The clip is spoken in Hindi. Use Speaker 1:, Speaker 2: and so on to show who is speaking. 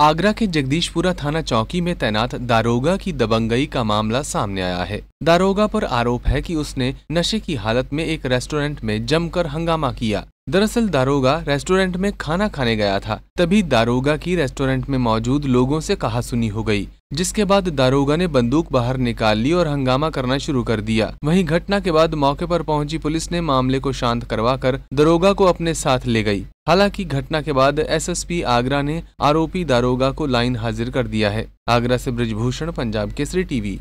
Speaker 1: आगरा के जगदीशपुरा थाना चौकी में तैनात दारोगा की दबंगई का मामला सामने आया है दारोगा पर आरोप है कि उसने नशे की हालत में एक रेस्टोरेंट में जमकर हंगामा किया दरअसल दारोगा रेस्टोरेंट में खाना खाने गया था तभी दारोगा की रेस्टोरेंट में मौजूद लोगों से कहा सुनी हो गई जिसके बाद दारोगा ने बंदूक बाहर निकाल ली और हंगामा करना शुरू कर दिया वहीं घटना के बाद मौके पर पहुंची पुलिस ने मामले को शांत करवाकर दारोगा को अपने साथ ले गई हालांकि घटना के बाद एसएसपी आगरा ने आरोपी दारोगा को लाइन हाजिर कर दिया है आगरा से ब्रजभूषण पंजाब केसरी टीवी